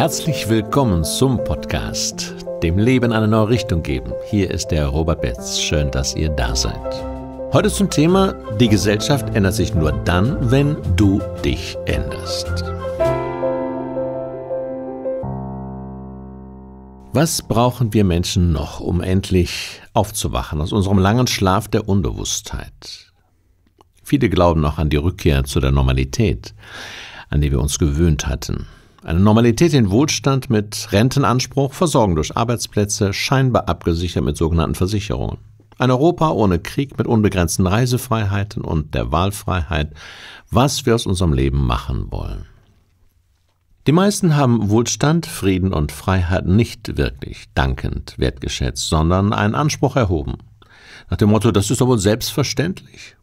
Herzlich willkommen zum Podcast Dem Leben eine neue Richtung geben. Hier ist der Robert Betz. Schön, dass ihr da seid. Heute zum Thema Die Gesellschaft ändert sich nur dann, wenn du dich änderst. Was brauchen wir Menschen noch, um endlich aufzuwachen aus unserem langen Schlaf der Unbewusstheit? Viele glauben noch an die Rückkehr zu der Normalität, an die wir uns gewöhnt hatten. Eine Normalität, in Wohlstand mit Rentenanspruch, Versorgung durch Arbeitsplätze, scheinbar abgesichert mit sogenannten Versicherungen. Ein Europa ohne Krieg, mit unbegrenzten Reisefreiheiten und der Wahlfreiheit, was wir aus unserem Leben machen wollen. Die meisten haben Wohlstand, Frieden und Freiheit nicht wirklich dankend wertgeschätzt, sondern einen Anspruch erhoben. Nach dem Motto, das ist doch wohl selbstverständlich.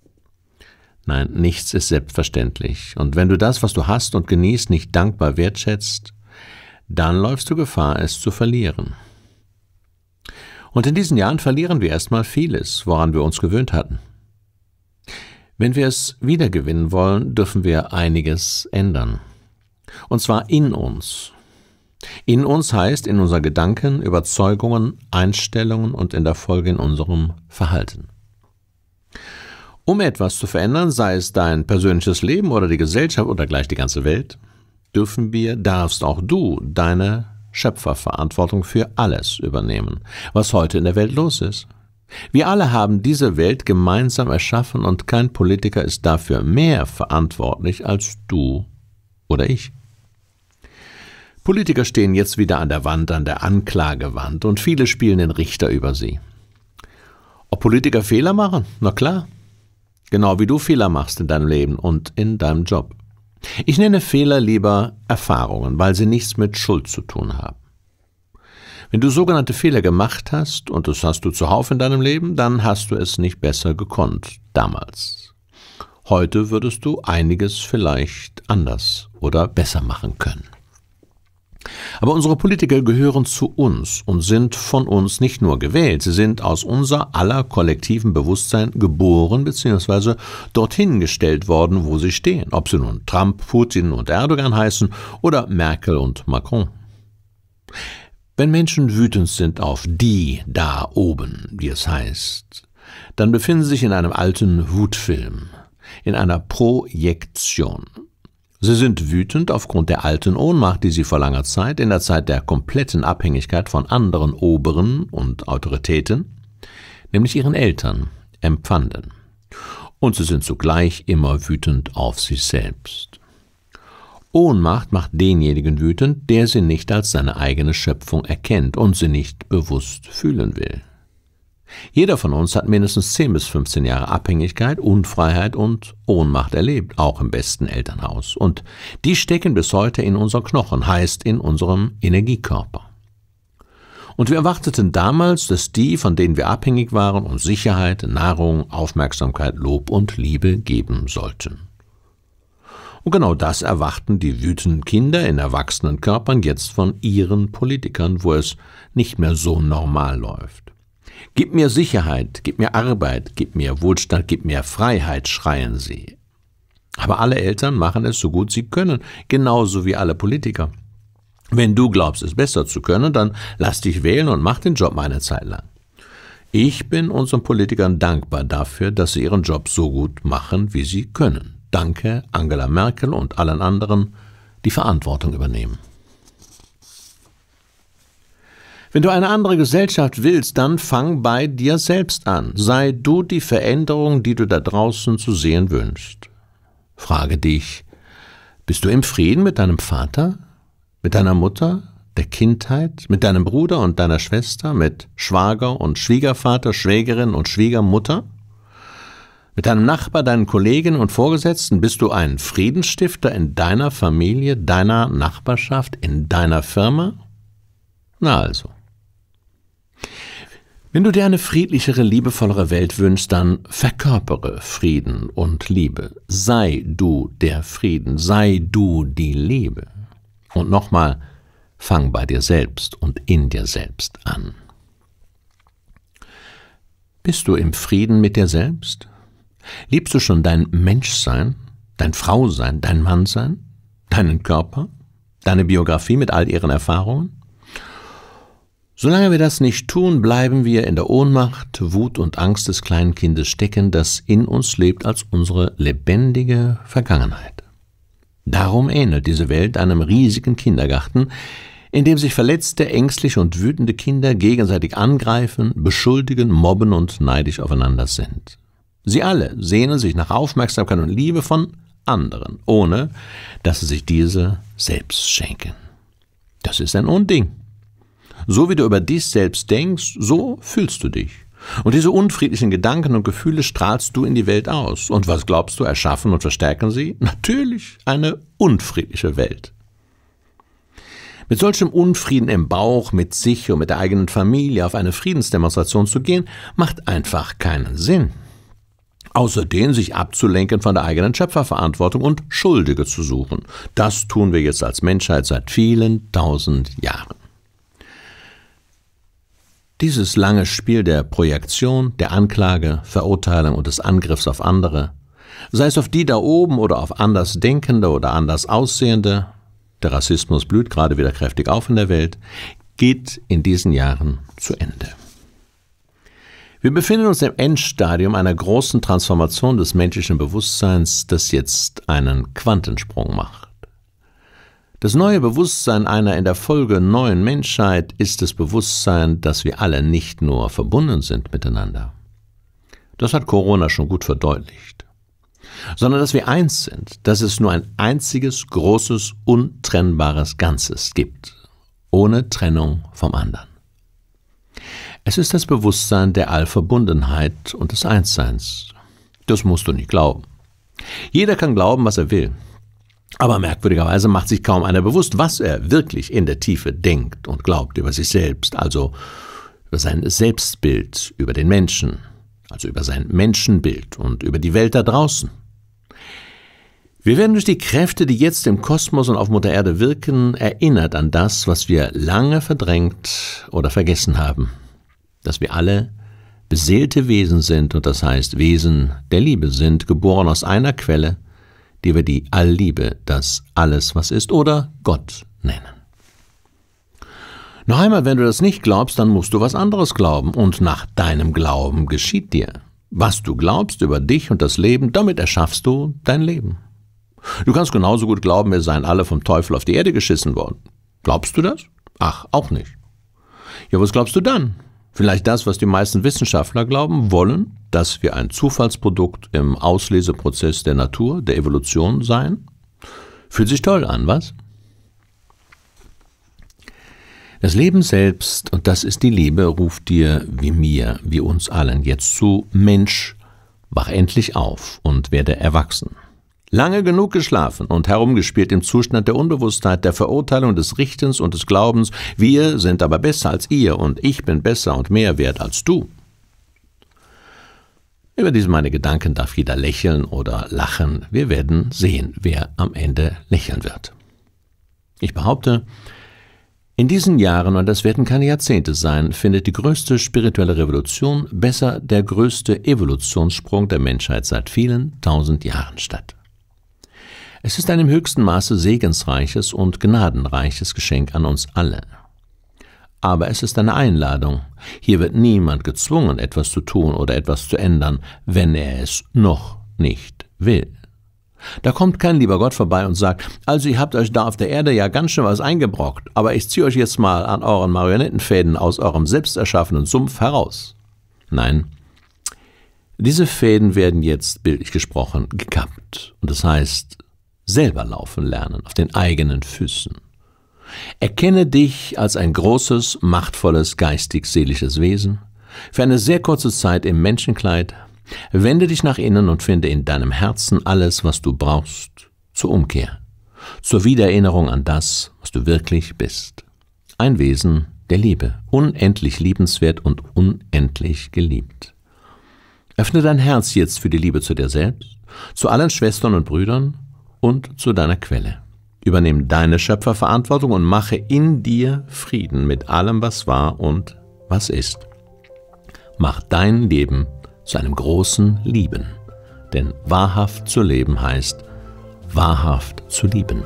Nein, nichts ist selbstverständlich. Und wenn du das, was du hast und genießt, nicht dankbar wertschätzt, dann läufst du Gefahr, es zu verlieren. Und in diesen Jahren verlieren wir erstmal vieles, woran wir uns gewöhnt hatten. Wenn wir es wiedergewinnen wollen, dürfen wir einiges ändern. Und zwar in uns. In uns heißt in unseren Gedanken, Überzeugungen, Einstellungen und in der Folge in unserem Verhalten. Um etwas zu verändern, sei es dein persönliches Leben oder die Gesellschaft oder gleich die ganze Welt, dürfen wir, darfst auch du deine Schöpferverantwortung für alles übernehmen, was heute in der Welt los ist. Wir alle haben diese Welt gemeinsam erschaffen und kein Politiker ist dafür mehr verantwortlich als du oder ich. Politiker stehen jetzt wieder an der Wand, an der Anklagewand und viele spielen den Richter über sie. Ob Politiker Fehler machen? Na klar. Genau wie du Fehler machst in deinem Leben und in deinem Job. Ich nenne Fehler lieber Erfahrungen, weil sie nichts mit Schuld zu tun haben. Wenn du sogenannte Fehler gemacht hast, und das hast du zuhauf in deinem Leben, dann hast du es nicht besser gekonnt, damals. Heute würdest du einiges vielleicht anders oder besser machen können. Aber unsere Politiker gehören zu uns und sind von uns nicht nur gewählt, sie sind aus unser aller kollektiven Bewusstsein geboren bzw. dorthin gestellt worden, wo sie stehen, ob sie nun Trump, Putin und Erdogan heißen oder Merkel und Macron. Wenn Menschen wütend sind auf die da oben, wie es heißt, dann befinden sie sich in einem alten Wutfilm, in einer Projektion. Sie sind wütend aufgrund der alten Ohnmacht, die sie vor langer Zeit, in der Zeit der kompletten Abhängigkeit von anderen Oberen und Autoritäten, nämlich ihren Eltern, empfanden. Und sie sind zugleich immer wütend auf sich selbst. Ohnmacht macht denjenigen wütend, der sie nicht als seine eigene Schöpfung erkennt und sie nicht bewusst fühlen will. Jeder von uns hat mindestens 10 bis 15 Jahre Abhängigkeit, Unfreiheit und Ohnmacht erlebt, auch im besten Elternhaus. Und die stecken bis heute in unseren Knochen, heißt in unserem Energiekörper. Und wir erwarteten damals, dass die, von denen wir abhängig waren, uns Sicherheit, Nahrung, Aufmerksamkeit, Lob und Liebe geben sollten. Und genau das erwarten die wütenden Kinder in erwachsenen Körpern jetzt von ihren Politikern, wo es nicht mehr so normal läuft. Gib mir Sicherheit, gib mir Arbeit, gib mir Wohlstand, gib mir Freiheit, schreien sie. Aber alle Eltern machen es so gut sie können, genauso wie alle Politiker. Wenn du glaubst, es besser zu können, dann lass dich wählen und mach den Job meine Zeit lang. Ich bin unseren Politikern dankbar dafür, dass sie ihren Job so gut machen, wie sie können. Danke Angela Merkel und allen anderen, die Verantwortung übernehmen. Wenn du eine andere Gesellschaft willst, dann fang bei dir selbst an. Sei du die Veränderung, die du da draußen zu sehen wünschst. Frage dich, bist du im Frieden mit deinem Vater, mit deiner Mutter, der Kindheit, mit deinem Bruder und deiner Schwester, mit Schwager und Schwiegervater, Schwägerin und Schwiegermutter? Mit deinem Nachbar, deinen Kollegen und Vorgesetzten bist du ein Friedensstifter in deiner Familie, deiner Nachbarschaft, in deiner Firma? Na also. Wenn du dir eine friedlichere, liebevollere Welt wünschst, dann verkörpere Frieden und Liebe. Sei du der Frieden, sei du die Liebe. Und nochmal, fang bei dir selbst und in dir selbst an. Bist du im Frieden mit dir selbst? Liebst du schon dein Menschsein, dein Frausein, dein Mannsein, deinen Körper, deine Biografie mit all ihren Erfahrungen? Solange wir das nicht tun, bleiben wir in der Ohnmacht, Wut und Angst des kleinen Kindes stecken, das in uns lebt als unsere lebendige Vergangenheit. Darum ähnelt diese Welt einem riesigen Kindergarten, in dem sich verletzte, ängstliche und wütende Kinder gegenseitig angreifen, beschuldigen, mobben und neidisch aufeinander sind. Sie alle sehnen sich nach Aufmerksamkeit und Liebe von anderen, ohne dass sie sich diese selbst schenken. Das ist ein Unding. So wie du über dich selbst denkst, so fühlst du dich. Und diese unfriedlichen Gedanken und Gefühle strahlst du in die Welt aus. Und was glaubst du, erschaffen und verstärken sie? Natürlich eine unfriedliche Welt. Mit solchem Unfrieden im Bauch, mit sich und mit der eigenen Familie auf eine Friedensdemonstration zu gehen, macht einfach keinen Sinn. Außerdem sich abzulenken von der eigenen Schöpferverantwortung und Schuldige zu suchen. Das tun wir jetzt als Menschheit seit vielen tausend Jahren. Dieses lange Spiel der Projektion, der Anklage, Verurteilung und des Angriffs auf andere, sei es auf die da oben oder auf anders Denkende oder anders Aussehende, der Rassismus blüht gerade wieder kräftig auf in der Welt, geht in diesen Jahren zu Ende. Wir befinden uns im Endstadium einer großen Transformation des menschlichen Bewusstseins, das jetzt einen Quantensprung macht. Das neue Bewusstsein einer in der Folge neuen Menschheit ist das Bewusstsein, dass wir alle nicht nur verbunden sind miteinander. Das hat Corona schon gut verdeutlicht. Sondern dass wir eins sind, dass es nur ein einziges, großes, untrennbares Ganzes gibt, ohne Trennung vom anderen. Es ist das Bewusstsein der Allverbundenheit und des Einsseins. Das musst du nicht glauben. Jeder kann glauben, was er will. Aber merkwürdigerweise macht sich kaum einer bewusst, was er wirklich in der Tiefe denkt und glaubt über sich selbst, also über sein Selbstbild, über den Menschen, also über sein Menschenbild und über die Welt da draußen. Wir werden durch die Kräfte, die jetzt im Kosmos und auf Mutter Erde wirken, erinnert an das, was wir lange verdrängt oder vergessen haben, dass wir alle beseelte Wesen sind und das heißt Wesen der Liebe sind, geboren aus einer Quelle, die wir die Allliebe, das Alles, was ist, oder Gott nennen. Noch einmal, wenn du das nicht glaubst, dann musst du was anderes glauben, und nach deinem Glauben geschieht dir. Was du glaubst über dich und das Leben, damit erschaffst du dein Leben. Du kannst genauso gut glauben, wir seien alle vom Teufel auf die Erde geschissen worden. Glaubst du das? Ach, auch nicht. Ja, was glaubst du dann? Vielleicht das, was die meisten Wissenschaftler glauben wollen, dass wir ein Zufallsprodukt im Ausleseprozess der Natur, der Evolution seien. Fühlt sich toll an, was? Das Leben selbst, und das ist die Liebe, ruft dir wie mir, wie uns allen jetzt zu, Mensch, wach endlich auf und werde erwachsen. Lange genug geschlafen und herumgespielt im Zustand der Unbewusstheit, der Verurteilung, des Richtens und des Glaubens, wir sind aber besser als ihr und ich bin besser und mehr wert als du. Über diese meine Gedanken darf jeder lächeln oder lachen. Wir werden sehen, wer am Ende lächeln wird. Ich behaupte, in diesen Jahren, und das werden keine Jahrzehnte sein, findet die größte spirituelle Revolution, besser der größte Evolutionssprung der Menschheit seit vielen tausend Jahren statt. Es ist ein im höchsten Maße segensreiches und gnadenreiches Geschenk an uns alle. Aber es ist eine Einladung. Hier wird niemand gezwungen, etwas zu tun oder etwas zu ändern, wenn er es noch nicht will. Da kommt kein lieber Gott vorbei und sagt, also ihr habt euch da auf der Erde ja ganz schön was eingebrockt, aber ich ziehe euch jetzt mal an euren Marionettenfäden aus eurem selbst erschaffenen Sumpf heraus. Nein, diese Fäden werden jetzt, bildlich gesprochen, gekappt. Und das heißt, selber laufen lernen, auf den eigenen Füßen. Erkenne dich als ein großes, machtvolles, geistig-seelisches Wesen, für eine sehr kurze Zeit im Menschenkleid, wende dich nach innen und finde in deinem Herzen alles, was du brauchst, zur Umkehr, zur Wiedererinnerung an das, was du wirklich bist. Ein Wesen der Liebe, unendlich liebenswert und unendlich geliebt. Öffne dein Herz jetzt für die Liebe zu dir selbst, zu allen Schwestern und Brüdern, und zu deiner Quelle. Übernehme deine Schöpferverantwortung und mache in dir Frieden mit allem, was war und was ist. Mach dein Leben zu einem großen Lieben, denn wahrhaft zu leben heißt wahrhaft zu lieben.